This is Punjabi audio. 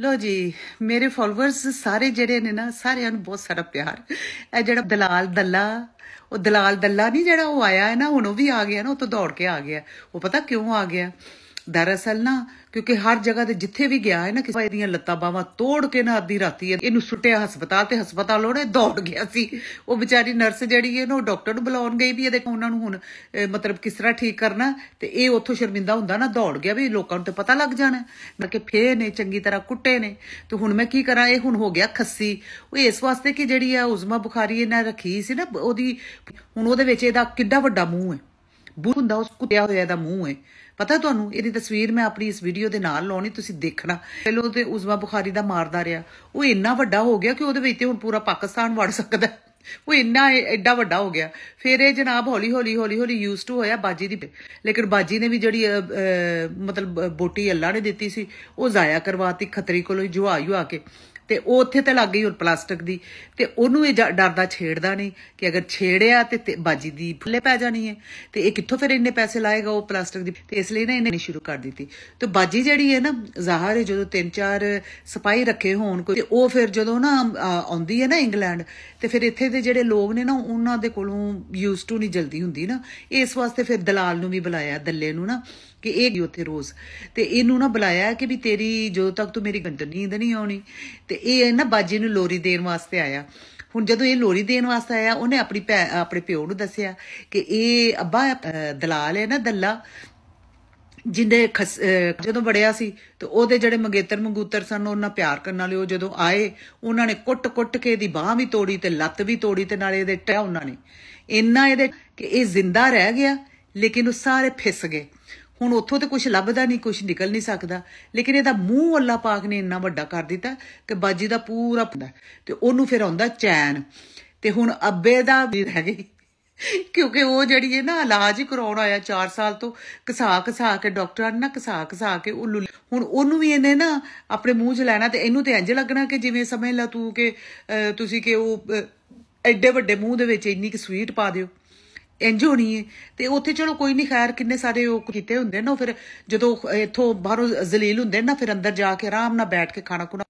ਲੋ ਜੀ ਮੇਰੇ ਫਾਲੋਅਰਸ ਸਾਰੇ ਜਿਹੜੇ ਨੇ ਨਾ ਸਾਰਿਆਂ ਨੂੰ ਬਹੁਤ ਸਾਰਾ ਪਿਆਰ ਇਹ ਜਿਹੜਾ ਦਲਾਲ ਦੱਲਾ ਉਹ ਦਲਾਲ ਦੱਲਾ ਨਹੀਂ ਜਿਹੜਾ ਉਹ ਆਇਆ ਹੈ ਨਾ ਹੁਣ ਉਹ ਵੀ ਆ ਗਿਆ ਨਾ ਉਹ ਤੋਂ ਦੌੜ ਕੇ ਆ ਗਿਆ ਉਹ ਪਤਾ ਕਿਉਂ ਆ ਗਿਆ ਦਰਅਸਲ ਨਾ ਕਿਉਂਕਿ ਹਰ ਜਗ੍ਹਾ ਤੇ ਜਿੱਥੇ ਵੀ ਗਿਆ ਹੈ ਨਾ ਕਿਸੇ ਦੀਆਂ ਲੱਤਾਂ ਬਾਹਾਂ ਤੋੜ ਕੇ ਨਾ ਅੱਧੀ ਰਾਤੀ ਇਹਨੂੰ ਸੁੱਟਿਆ ਹਸਪਤਾਲ ਤੇ ਹਸਪਤਾਲ ਉਹਨੇ ਦੌੜ ਗਿਆ ਸੀ ਉਹ ਵਿਚਾਰੀ ਨਰਸ ਜਿਹੜੀ ਹੈ ਨਾ ਉਹ ਡਾਕਟਰ ਨੂੰ ਬੁਲਾਉਣ ਗਈ ਵੀ ਇਹ ਦੇਖੋ ਉਹਨਾਂ ਨੂੰ ਹੁਣ ਮਤਲਬ ਕਿਸ ਤਰ੍ਹਾਂ ਠੀਕ ਕਰਨਾ ਤੇ ਇਹ ਉੱਥੋਂ ਸ਼ਰਮਿੰਦਾ ਹੁੰਦਾ ਨਾ ਦੌੜ ਗਿਆ ਵੀ ਲੋਕਾਂ ਨੂੰ ਤੇ ਪਤਾ ਲੱਗ ਜਾਣਾ ਮੈਂ ਕਿ ਫੇ ਨੇ ਚੰਗੀ ਤਰ੍ਹਾਂ ਕੁੱਟੇ ਨੇ ਤੇ ਹੁਣ ਮੈਂ ਕੀ ਕਰਾਂ ਇਹ ਹੁਣ ਹੋ ਗਿਆ ਖੱਸੀ ਉਹ ਇਸ ਵਾਸਤੇ ਕਿ ਜਿਹੜੀ ਆ ਉਜ਼ਮਾ ਬੁਖਾਰੀ ਇਹਨਾਂ ਰੱਖੀ ਸੀ ਨਾ ਉਹਦੀ ਹੁਣ ਉਹਦੇ ਵਿੱਚ ਇਹਦਾ ਕਿੱਡਾ ਵੱਡਾ ਮੂੰਹ ਹੈ ਬੁੰਦਾ ਉਸ ਕੁੱਤਿਆ ਹੋਇਆ ਦਾ ਮੂੰਹ ਹੈ ਪਤਾ ਤੁਹਾਨੂੰ ਇਹਦੀ ਤਸਵੀਰ ਮੈਂ ਆਪਣੀ ਇਸ ਵੀਡੀਓ ਦੇ ਨਾਲ ਲਾਉਣੀ ਤੁਸੀਂ ਦੇਖਣਾ ਪਹਿਲੋ ਤੇ ਉਸਵਾ ਬੁਖਾਰੀ ਦਾ ਮਾਰਦਾ ਰਿਹਾ ਉਹ ਇੰਨਾ ਵੱਡਾ ਹੋ ਗਿਆ ਕਿ ਉਹਦੇ ਵਿੱਚ ਤੇ ਹੁਣ ਪੂਰਾ ਪਾਕਿਸਤਾਨ ਵੜ ਸਕਦਾ ਉਹ ਇੰਨਾ ਐਡਾ ਵੱਡਾ ਹੋ ਗਿਆ ਫਿਰ ਇਹ ਜਨਾਬ ਹੌਲੀ ਹੌਲੀ ਹੌਲੀ ਹੌਲੀ ਯੂਜ਼ ਟੂ ਹੋਇਆ ਬਾਜੀ ਦੀ ਲੇਕਿਨ ਬਾਜੀ ਨੇ ਵੀ ਜਿਹੜੀ ਮਤਲਬ ਬੋਟੀ ਅੱਲਾ ਨੇ ਦਿੱਤੀ ਸੀ ਉਹ ਜ਼ਾਇਆ ਕਰਵਾਤੀ ਖਤਰੀ ਕੋਲੋਂ ਜੁਆ ਯੂ ਆ ਕੇ ਤੇ ਉਹ ਉੱਥੇ ਤੇ ਲੱਗ ਗਈ ਹੋਰ ਪਲਾਸਟਿਕ ਦੀ ਤੇ ਉਹਨੂੰ ਇਹ ਡਰਦਾ ਛੇੜਦਾ ਨਹੀਂ ਕਿ ਅਗਰ ਛੇੜਿਆ ਤੇ ਬਾਜੀ ਦੀ ਫੁੱਲੇ ਪੈ ਜਾਣੀ ਹੈ ਤੇ ਇਹ ਕਿੱਥੋਂ ਫਿਰ ਇੰਨੇ ਪੈਸੇ ਲਾਏਗਾ ਉਹ ਪਲਾਸਟਿਕ ਦੀ ਤੇ ਇਸ ਲਈ ਨਾ ਇਹਨੇ ਸ਼ੁਰੂ ਕਰ ਦਿੱਤੀ ਤੇ ਬਾਜੀ ਜਿਹੜੀ ਹੈ ਨਾ ਜ਼ਾਹਰ ਹੈ ਜਦੋਂ ਤਿੰਨ ਚਾਰ ਸਪਾਈ ਰੱਖੇ ਹੋਣ ਕੋਈ ਤੇ ਉਹ ਫਿਰ ਜਦੋਂ ਨਾ ਆਉਂਦੀ ਹੈ ਨਾ ਇੰਗਲੈਂਡ ਤੇ ਫਿਰ ਇੱਥੇ ਦੇ ਜਿਹੜੇ ਲੋਕ ਨੇ ਨਾ ਉਹਨਾਂ ਦੇ ਕੋਲੋਂ ਯੂਜ਼ ਟੂ ਨਹੀਂ ਜਲਦੀ ਹੁੰਦੀ ਨਾ ਇਸ ਵਾਸਤੇ ਫਿਰ ਦਲਾਲ ਨੂੰ ਵੀ ਬੁਲਾਇਆ ਦੱਲੇ ਨੂੰ ਨਾ ਕਿ ਇਹ ਉੱਥੇ ਰੋਜ਼ ਤੇ ਇਹਨੂੰ ਨਾ ਬੁਲਾਇਆ ਕਿ ਵੀ ਤੇਰੀ ਜਦੋਂ ਤੱਕ ਤੂੰ ਮੇਰੀ ਗੰਦ ਨੀਂਦ ਨਹੀਂ ਆਉਣੀ ਤੇ ਇਹ ਨਾ ਬਾਜੀ ਨੂੰ ਲੋਰੀ ਦੇਣ ਵਾਸਤੇ ਆਇਆ ਹੁਣ ਜਦੋਂ ਇਹ ਲੋਰੀ ਦੇਣ ਵਾਸਤੇ ਆਇਆ ਉਹਨੇ ਆਪਣੀ ਆਪਣੇ ਪਿਓ ਨੂੰ ਦੱਸਿਆ ਕਿ ਇਹ ਅੱਬਾ ਦਲਾਲ ਹੈ ਨਾ ਦੱਲਾ ਜਿੰਦੇ ਜਦੋਂ ਬੜਿਆ ਸੀ ਤੇ ਉਹਦੇ ਜਿਹੜੇ ਮੰਗੇਤਰ ਮੰਗੂਤਰ ਸਨ ਉਹਨਾਂ ਪਿਆਰ ਕਰਨ ਵਾਲੇ ਉਹ ਜਦੋਂ ਆਏ ਉਹਨਾਂ ਨੇ ਕੁੱਟ-ਕੁੱਟ ਕੇ ਦੀ ਬਾਹ ਵੀ ਤੋੜੀ ਤੇ ਲੱਤ ਵੀ ਤੋੜੀ ਤੇ ਨਾਲੇ ਇਹਦੇ ਟਹਿ ਉਹਨਾਂ ਨੇ ਇੰਨਾ ਇਹਦੇ ਕਿ ਇਹ ਜ਼ਿੰਦਾ ਰਹਿ ਗਿਆ ਲੇਕਿਨ ਉਹ ਸਾਰੇ ਫਿਸ ਗਏ ਹੁਣ ਉੱਥੋਂ ਤੇ ਕੁਝ ਲੱਭਦਾ ਨਹੀਂ ਕੁਝ ਨਿਕਲ ਨਹੀਂ ਸਕਦਾ ਲੇਕਿਨ ਇਹਦਾ ਮੂੰਹ ਅੱਲਾ ਪਾਕ ਨੇ ਇੰਨਾ ਵੱਡਾ ਕਰ ਦਿੱਤਾ ਕਿ ਬਾਜੀ ਦਾ ਪੂਰਾ ਤੇ ਉਹਨੂੰ ਫਿਰ ਆਉਂਦਾ ਚੈਨ ਤੇ ਹੁਣ ਅੱਬੇ ਦਾ ਵੀ ਰਹਿ ਗਈ ਕਿਉਂਕਿ ਉਹ ਜਿਹੜੀ ਹੈ ਨਾ ਇਲਾਜ ਹੀ ਕਰਾਉਣ ਆਇਆ 4 ਸਾਲ ਤੋਂ ਕਸਾ ਕਸਾ ਕੇ ਡਾਕਟਰਾਂ ਆ ਨਾ ਕਸਾ ਕਸਾ ਕੇ ਉਲੂ ਹੁਣ ਉਹਨੂੰ ਵੀ ਇਹਨੇ ਨਾ ਆਪਣੇ ਮੂੰਹ 'ਚ ਲੈਣਾ ਤੇ ਇਹਨੂੰ ਤੇ ਇੰਜ ਲੱਗਣਾ ਕਿ ਜਿਵੇਂ ਸਮਝ ਲਾ ਤੂੰ ਕਿ ਤੁਸੀਂ ਕਿ ਉਹ ਐਡੇ ਵੱਡੇ ਮੂੰਹ ਦੇ ਵਿੱਚ ਇੰਨੀ ਕਿ ਸਵੀਟ ਪਾ ਦਿਓ ਇੰਜ ਹੋਣੀ ਹੈ ਤੇ ਉੱਥੇ ਚਲੋ ਕੋਈ ਨਹੀਂ ਖੈਰ ਕਿੰਨੇ ਸਾਰੇ ਉਹ ਕੀਤੇ ਹੁੰਦੇ ਨਾ ਫਿਰ ਜਦੋਂ ਇੱਥੋਂ ਬਾਹਰੋਂ ਜ਼ਲੀਲ ਹੁੰਦੇ ਨਾ ਫਿਰ ਅੰਦਰ ਜਾ ਕੇ ਆਰਾਮ ਨਾਲ ਬੈਠ ਕੇ ਖਾਣਾ ਖੁਣਾ